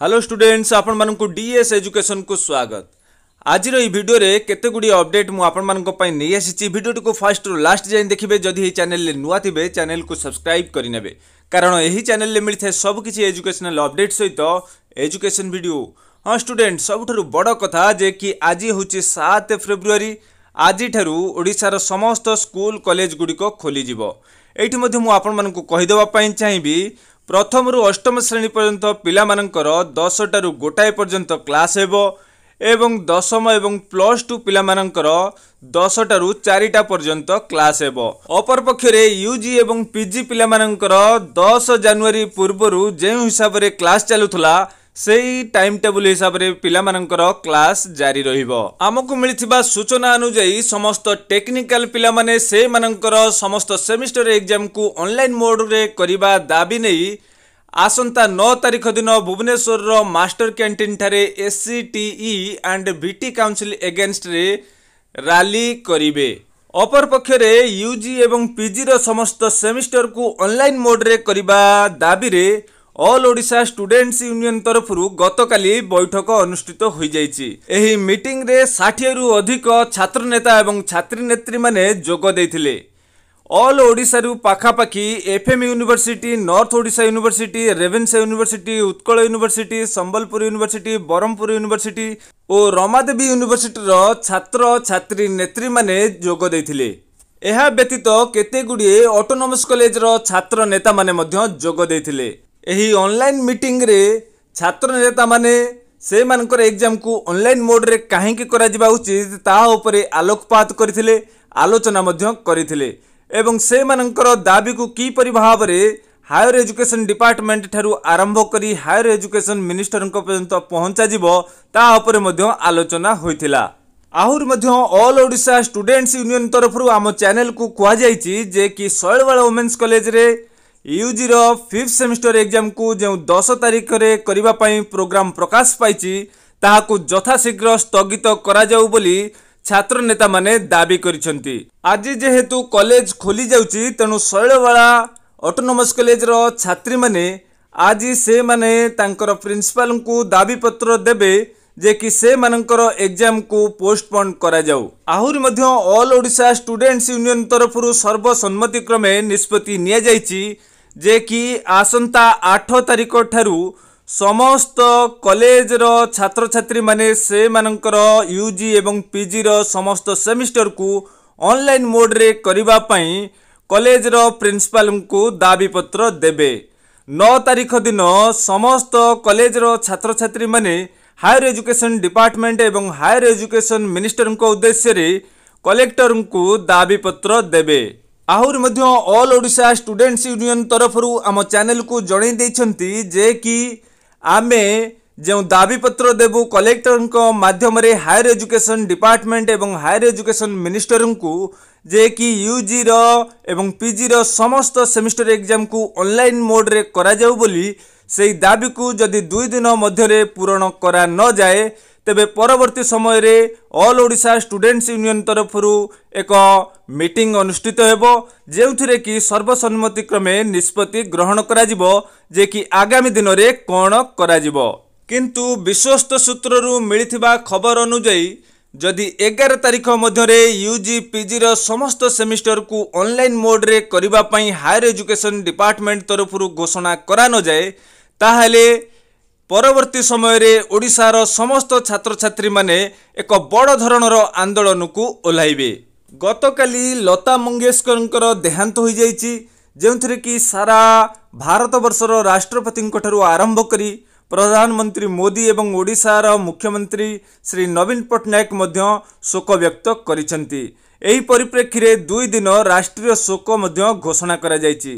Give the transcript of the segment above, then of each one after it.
hello students ଆପଣମାନଙ୍କୁ D S ଏଜୁକେସନକୁ ସ୍ୱାଗତ ଆଜିର ଏହି ଭିଡ଼ିଓରେ କେତେ ଗୁଡ଼ିଏ ଅପଡେଟ୍ ମୁଁ ଆପଣମାନଙ୍କ ପାଇଁ ନେଇ ଆସିଛି ଭିଡ଼ିଓଟିକୁ ଫାର୍ଷ୍ଟରୁ ଲାଷ୍ଟ ଯାଏଁ ଦେଖିବେ ଯଦି ଏହି ଚ୍ୟାନେଲରେ ନୂଆ ଥିବେ ଚ୍ୟାନେଲକୁ ସବସ୍କ୍ରାଇବ୍ କରିନେବେ କାରଣ ଏହି ଚ୍ୟାନେଲରେ ମିଳିଥାଏ ସବୁକିଛି ଏଜୁକେସନାଲ୍ ଅପଡେଟ୍ ସହିତ ଏଜୁକେସନ୍ ଭିଡ଼ିଓ ହଁ ଷ୍ଟୁଡେଣ୍ଟ ସବୁଠାରୁ ବଡ଼ କଥା ଯେ କି ଆଜି ହେଉଛି ସାତ ଫେବୃଆରୀ ଆଜିଠାରୁ ଓଡ଼ିଶାର ସମସ୍ତ ସ୍କୁଲ କଲେଜଗୁଡ଼ିକ ଖୋଲିଯିବ ଏଇଠି ମଧ୍ୟ ମୁଁ ଆପଣମାନଙ୍କୁ କହିଦେବା ପାଇଁ ଚାହିଁବି ପ୍ରଥମରୁ ଅଷ୍ଟମ ଶ୍ରେଣୀ ପର୍ଯ୍ୟନ୍ତ ପିଲାମାନଙ୍କର ଦଶଟାରୁ ଗୋଟାଏ ପର୍ଯ୍ୟନ୍ତ କ୍ଲାସ୍ ହେବ ଏବଂ ଦଶମ ଏବଂ ପ୍ଲସ୍ ଟୁ ପିଲାମାନଙ୍କର ଦଶଟାରୁ ଚାରିଟା ପର୍ଯ୍ୟନ୍ତ କ୍ଲାସ୍ ହେବ ଅପରପକ୍ଷରେ ୟୁ ଜି ଏବଂ ପି ଜି ପିଲାମାନଙ୍କର ଦଶ ଜାନୁଆରୀ ପୂର୍ବରୁ ଯେଉଁ ହିସାବରେ କ୍ଲାସ୍ ଚାଲୁଥିଲା ସେହି ଟାଇମ୍ ଟେବୁଲ ହିସାବରେ ପିଲାମାନଙ୍କର କ୍ଲାସ୍ ଜାରି ରହିବ ଆମକୁ ମିଳିଥିବା ସୂଚନା ଅନୁଯାୟୀ ସମସ୍ତ ଟେକ୍ନିକାଲ ପିଲାମାନେ ସେମାନଙ୍କର ସମସ୍ତ ସେମିଷ୍ଟର ଏକ୍ଜାମକୁ ଅନଲାଇନ୍ ମୋଡ଼ରେ କରିବା ଦାବି ନେଇ ଆସନ୍ତା ନଅ ତାରିଖ ଦିନ ଭୁବନେଶ୍ୱରର ମାଷ୍ଟର କ୍ୟାଣ୍ଟିନ୍ଠାରେ SC TE and V T council ଏଗେନ୍ଷ୍ଟରେ ରାଲି କରିବେ ଅପରପକ୍ଷରେ ୟୁଜି ଏବଂ ପିଜିର ସମସ୍ତ ସେମିଷ୍ଟରକୁ ଅନଲାଇନ୍ ମୋଡ଼ରେ କରିବା ଦାବିରେ ଅଲ୍ ଓଡ଼ିଶା ଷ୍ଟୁଡେଣ୍ଟସ୍ ୟୁନିୟନ୍ ତରଫରୁ ଗତକାଲି ବୈଠକ ଅନୁଷ୍ଠିତ ହୋଇଯାଇଛି ଏହି ମିଟିଂରେ ଷାଠିଏରୁ ଅଧିକ ଛାତ୍ର ନେତା ଏବଂ ଛାତ୍ରୀନେତ୍ରୀମାନେ ଯୋଗ ଦେଇଥିଲେ ଅଲ୍ ଓଡ଼ିଶାରୁ ପାଖାପାଖି FM university north Odisha university Ravenshaw university Utkal university Sambalpur university Brahmapur university ଓ ରମାଦେବୀ ୟୁନିଭର୍ସିଟିର ଛାତ୍ର ଛାତ୍ରୀ ନେତ୍ରୀମାନେ ଯୋଗ ଦେଇଥିଲେ ଏହା ବ୍ୟତୀତ କେତେଗୁଡ଼ିଏ ଅଟୋନୋମସ୍ କଲେଜର ଛାତ୍ର ନେତାମାନେ ମଧ୍ୟ ଯୋଗ ଦେଇଥିଲେ ଏହି ଅନଲାଇନ୍ ମିଟିଂରେ ଛାତ୍ର ନେତାମାନେ ସେମାନଙ୍କର ଏକ୍ଜାମକୁ ଅନଲାଇନ୍ ମୋଡ଼ରେ କାହିଁକି କରାଯିବା ଉଚିତ ତାହା ଉପରେ ଆଲୋକପାତ କରିଥିଲେ ଆଲୋଚନା ମଧ୍ୟ କରିଥିଲେ ଏବଂ ସେମାନଙ୍କର ଦାବିକୁ କିପରି ଭାବରେ ହାୟର ଏଜୁକେସନ୍ ଡିପାର୍ଟମେଣ୍ଟ ଠାରୁ ଆରମ୍ଭ କରି ହାୟର ଏଜୁକେସନ୍ ମିନିଷ୍ଟରଙ୍କ ପର୍ଯ୍ୟନ୍ତ ପହଞ୍ଚାଯିବ ତାହା ଉପରେ ମଧ୍ୟ ଆଲୋଚନା ହୋଇଥିଲା ଆହୁରି ମଧ୍ୟ ଅଲ୍ ଓଡ଼ିଶା ଷ୍ଟୁଡେଣ୍ଟସ୍ ୟୁନିଅନ୍ ତରଫରୁ ଆମ ଚ୍ୟାନେଲକୁ କୁହାଯାଇଛି ଯେ କି ଶୈଳବାଳ ଓମେନ୍ସ କଲେଜରେ ୟୁଜିର ଫିଫ୍ଥ ସେମିଷ୍ଟର ଏକ୍ଜାମକୁ ଯେଉଁ ଦଶ ତାରିଖରେ କରିବା ପାଇଁ ପ୍ରୋଗ୍ରାମ ପ୍ରକାଶ ପାଇଛି ତାହାକୁ ଯଥାଶୀଘ୍ର ସ୍ଥଗିତ କରାଯାଉ ବୋଲି ଛାତ୍ର ନେତାମାନେ ଦାବି କରିଛନ୍ତି ଆଜି ଯେହେତୁ କଲେଜ ଖୋଲିଯାଉଛି ତେଣୁ ଶୈଳବାଳା ଅଟୋନମସ୍ କଲେଜର ଛାତ୍ରୀମାନେ ଆଜି ସେମାନେ ତାଙ୍କର ପ୍ରିନ୍ସିପାଲଙ୍କୁ ଦାବିପତ୍ର ଦେବେ ଯେ କି ସେମାନଙ୍କର ଏକ୍ଜାମକୁ ପୋଷ୍ଟପୋନ୍ କରାଯାଉ ଆହୁରି ମଧ୍ୟ ଅଲ୍ ଓଡ଼ିଶା ଷ୍ଟୁଡେଣ୍ଟସ୍ ୟୁନିୟନ୍ ତରଫରୁ ସର୍ବସମ୍ମତିକ୍ରମେ ନିଷ୍ପତ୍ତି ନିଆଯାଇଛି ଯେ କି ଆସନ୍ତା ଆଠ ତାରିଖ ଠାରୁ ସମସ୍ତ କଲେଜର ଛାତ୍ରଛାତ୍ରୀମାନେ ସେମାନଙ୍କର ୟୁ ଜି ଏବଂ ପିଜିର ସମସ୍ତ ସେମିଷ୍ଟରକୁ ଅନଲାଇନ୍ ମୋଡ଼୍ରେ କରିବା ପାଇଁ କଲେଜର ପ୍ରିନ୍ସିପାଲଙ୍କୁ ଦାବିପତ୍ର ଦେବେ ନଅ ତାରିଖ ଦିନ ସମସ୍ତ କଲେଜର ଛାତ୍ରଛାତ୍ରୀମାନେ ହାୟର ଏଜୁକେସନ୍ ଡିପାର୍ଟମେଣ୍ଟ ଏବଂ ହାୟର ଏଜୁକେସନ୍ ମିନିଷ୍ଟରଙ୍କ ଉଦ୍ଦେଶ୍ୟରେ କଲେକ୍ଟରଙ୍କୁ ଦାବିପତ୍ର ଦେବେ ଆହୁରି ମଧ୍ୟ ଅଲ୍ ଓଡ଼ିଶା ଷ୍ଟୁଡେଣ୍ଟସ୍ ୟୁନିୟନ୍ ତରଫରୁ ଆମ ଚ୍ୟାନେଲକୁ ଜଣାଇ ଦେଇଛନ୍ତି ଯେ କି ଆମେ ଯେଉଁ ଦାବିପତ୍ର ଦେବୁ କଲେକ୍ଟରଙ୍କ ମାଧ୍ୟମରେ ହାୟର ଏଜୁକେସନ୍ ଡିପାର୍ଟମେଣ୍ଟ ଏବଂ ହାୟର ଏଜୁକେସନ୍ ମିନିଷ୍ଟରଙ୍କୁ ଯେ କି ୟୁଜିର ଏବଂ ପିଜିର ସମସ୍ତ ସେମିଷ୍ଟର ଏକ୍ଜାମକୁ ଅନଲାଇନ୍ ମୋଡ଼ରେ କରାଯାଉ ବୋଲି ସେହି ଦାବିକୁ ଯଦି ଦୁଇ ଦିନ ମଧ୍ୟରେ ପୂରଣ କରା ନଯାଏ ତେବେ ପରବର୍ତ୍ତୀ ସମୟରେ ଅଲ୍ ଓଡ଼ିଶା ଷ୍ଟୁଡେଣ୍ଟସ୍ ୟୁନିୟନ୍ ତରଫରୁ ଏକ ମିଟିଂ ଅନୁଷ୍ଠିତ ହେବ ଯେଉଁଥିରେ କି ସର୍ବସମ୍ମତିକ୍ରମେ ନିଷ୍ପତ୍ତି ଗ୍ରହଣ କରାଯିବ ଯେ କି ଆଗାମୀ ଦିନରେ କ'ଣ କରାଯିବ କିନ୍ତୁ ବିଶ୍ୱସ୍ତ ସୂତ୍ରରୁ ମିଳିଥିବା ଖବର ଅନୁଯାୟୀ ଯଦି ଏଗାର ତାରିଖ ମଧ୍ୟରେ ୟୁ ଜି ପିଜିର ସମସ୍ତ ସେମିଷ୍ଟରକୁ ଅନଲାଇନ୍ ମୋଡ଼୍ରେ କରିବା ପାଇଁ ହାୟର ଏଜୁକେସନ୍ ଡିପାର୍ଟମେଣ୍ଟ ତରଫରୁ ଘୋଷଣା କରାନଯାଏ ତାହେଲେ ପରବର୍ତ୍ତୀ ସମୟରେ ଓଡ଼ିଶାର ସମସ୍ତ ଛାତ୍ରଛାତ୍ରୀମାନେ ଏକ ବଡ଼ ଧରଣର ଆନ୍ଦୋଳନକୁ ଓହ୍ଲାଇବେ ଗତକାଲି ଲତା ମଙ୍ଗେସ୍କରଙ୍କର ଦେହାନ୍ତ ହୋଇଯାଇଛି ଯେଉଁଥିରେ କି ସାରା ଭାରତବର୍ଷର ରାଷ୍ଟ୍ରପତିଙ୍କଠାରୁ ଆରମ୍ଭ କରି ପ୍ରଧାନମନ୍ତ୍ରୀ ମୋଦି ଏବଂ ଓଡ଼ିଶାର ମୁଖ୍ୟମନ୍ତ୍ରୀ ଶ୍ରୀ ନବୀନ ପଟ୍ଟନାୟକ ମଧ୍ୟ ଶୋକ ବ୍ୟକ୍ତ କରିଛନ୍ତି ଏହି ପରିପ୍ରେକ୍ଷୀରେ ଦୁଇ ଦିନ ରାଷ୍ଟ୍ରୀୟ ଶୋକ ମଧ୍ୟ ଘୋଷଣା କରାଯାଇଛି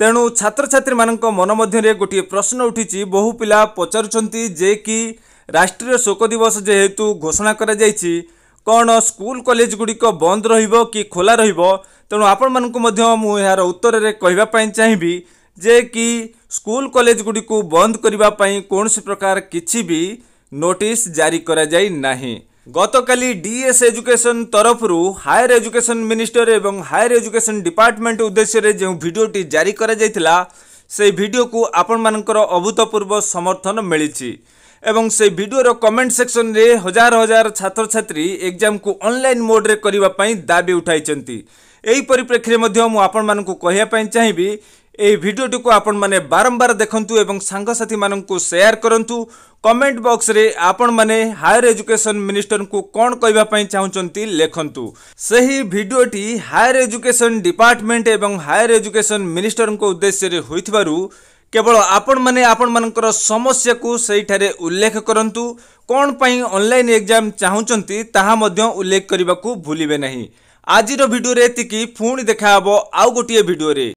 ତେଣୁ ଛାତ୍ରଛାତ୍ରୀମାନଙ୍କ ମନ ମଧ୍ୟରେ ଗୋଟିଏ ପ୍ରଶ୍ନ ଉଠିଛି ବହୁ ପିଲା ପଚାରୁଛନ୍ତି ଯେ କି ରାଷ୍ଟ୍ରୀୟ ଶୋକ ଦିବସ ଯେହେତୁ ଘୋଷଣା କରାଯାଇଛି କ'ଣ ସ୍କୁଲ କଲେଜ ଗୁଡ଼ିକ ବନ୍ଦ ରହିବ କି ଖୋଲା ରହିବ ତେଣୁ ଆପଣମାନଙ୍କୁ ମଧ୍ୟ ମୁଁ ଏହାର ଉତ୍ତରରେ କହିବା ପାଇଁ ଚାହିଁବି ଯେ କି ସ୍କୁଲ କଲେଜ ଗୁଡ଼ିକୁ ବନ୍ଦ କରିବା ପାଇଁ କୌଣସି ପ୍ରକାର କିଛି ବି ନୋଟିସ୍ ଜାରି କରାଯାଇ ନାହିଁ গতকালি ডিএস এজুকেশন তরফরু হায়ার এজুকেশন মিনিষ্টর এবং হায়ার এজুকেশন ডিপার্টমেন্ট উদ্দেশ্যে যে ভিডিওটি জারি করা যাইতিলা সেই ভিডিওকু আপনার অভূতপূর্ব সমর্থন মিলিছি এবং সেই ভিডিওর কমেন্ট সেকশনরে হাজার হাজার ছাত্রছাত্রী এক্সামকু অনলাইন মোড্রে করা দাবি উঠাইছেন এই পরিপ্রেক্ষীরে মধ্যে মু আপনার চাহিবি ଏହି ଭିଡ଼ିଓଟିକୁ ଆପଣମାନେ ବାରମ୍ବାର ଦେଖନ୍ତୁ ଏବଂ ସାଙ୍ଗସାଥିମାନଙ୍କୁ ସେୟାର କରନ୍ତୁ କମେଣ୍ଟ ବକ୍ସରେ ଆପଣମାନେ ହାୟର ଏଜୁକେସନ୍ ମିନିଷ୍ଟରଙ୍କୁ କ'ଣ କହିବା ପାଇଁ ଚାହୁଁଛନ୍ତି ଲେଖନ୍ତୁ ସେହି ଭିଡ଼ିଓଟି ହାୟର ଏଜୁକେସନ୍ ଡିପାର୍ଟମେଣ୍ଟ ଏବଂ ହାୟର ଏଜୁକେସନ୍ ମିନିଷ୍ଟରଙ୍କ ଉଦ୍ଦେଶ୍ୟରେ ହୋଇଥିବାରୁ କେବଳ ଆପଣମାନେ ଆପଣମାନଙ୍କର ସମସ୍ୟାକୁ ସେଇଠାରେ ଉଲ୍ଲେଖ କରନ୍ତୁ କ'ଣ ପାଇଁ ଅନଲାଇନ୍ ଏକ୍ଜାମ୍ ଚାହୁଁଛନ୍ତି ତାହା ମଧ୍ୟ ଉଲ୍ଲେଖ କରିବାକୁ ଭୁଲିବେ ନାହିଁ ଆଜିର ଭିଡ଼ିଓରେ ଏତିକି ପୁଣି ଦେଖାହେବ ଆଉ ଗୋଟିଏ ଭିଡ଼ିଓରେ